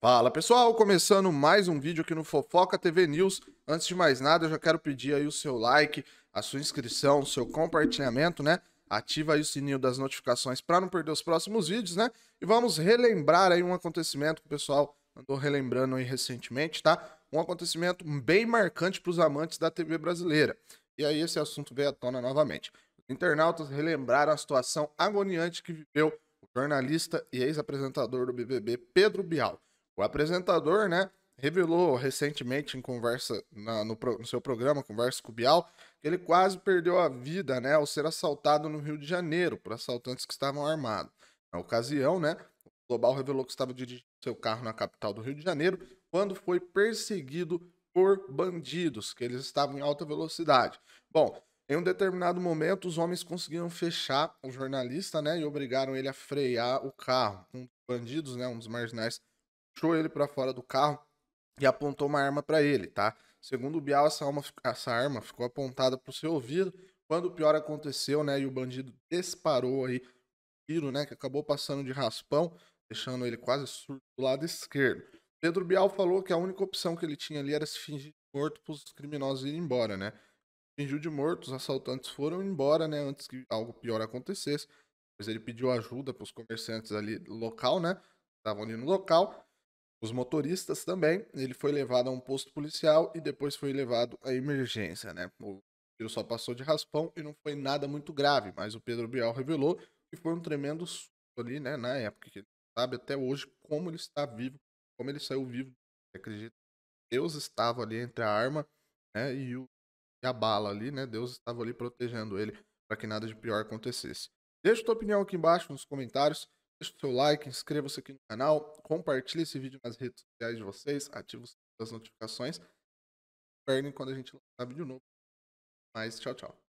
Fala pessoal, começando mais um vídeo aqui no Fofoca TV News. Antes de mais nada, eu já quero pedir aí o seu like, a sua inscrição, o seu compartilhamento, né? Ativa aí o sininho das notificações para não perder os próximos vídeos, né? E vamos relembrar aí um acontecimento que o pessoal andou relembrando aí recentemente, tá? Um acontecimento bem marcante para os amantes da TV brasileira. E aí esse assunto veio à tona novamente. Os internautas relembraram a situação agoniante que viveu o jornalista e ex-apresentador do BBB Pedro Bial o apresentador, né, revelou recentemente em conversa na, no, no, seu programa Conversa com o Bial que ele quase perdeu a vida, né, ao ser assaltado no Rio de Janeiro por assaltantes que estavam armados. Na ocasião, né, o Global revelou que estava dirigindo seu carro na capital do Rio de Janeiro quando foi perseguido por bandidos, que eles estavam em alta velocidade. Bom, em um determinado momento, os homens conseguiram fechar o jornalista, né, e obrigaram ele a frear o carro. Um dos bandidos, né, um dos marginais, puxou ele para fora do carro e apontou uma arma para ele, tá? Segundo o Bial, essa, arma, essa arma ficou apontada para o seu ouvido quando o pior aconteceu, né? E o bandido disparou aí tiro, né? Que acabou passando de raspão, deixando ele quase surdo do lado esquerdo. Pedro Bial falou que a única opção que ele tinha ali era se fingir morto para os criminosos irem embora, né? Fingiu de morto, os assaltantes foram embora, né? Antes que algo pior acontecesse. Mas ele pediu ajuda para os comerciantes ali local, né? Estavam ali no local os motoristas também. Ele foi levado a um posto policial e depois foi levado à emergência, né? O tiro só passou de raspão e não foi nada muito grave, mas o Pedro Bial revelou que foi um tremendo susto ali, né, na época, que ele sabe até hoje como ele está vivo, como ele saiu vivo. Acredito Deus estava ali entre a arma né, e, o, e a bala ali, né? Deus estava ali protegendo ele para que nada de pior acontecesse. Deixa a tua opinião aqui embaixo nos comentários deixe o seu like, inscreva-se aqui no canal, compartilhe esse vídeo nas redes sociais de vocês, ative as notificações. Não perdem quando a gente lançar vídeo novo. Mas tchau, tchau.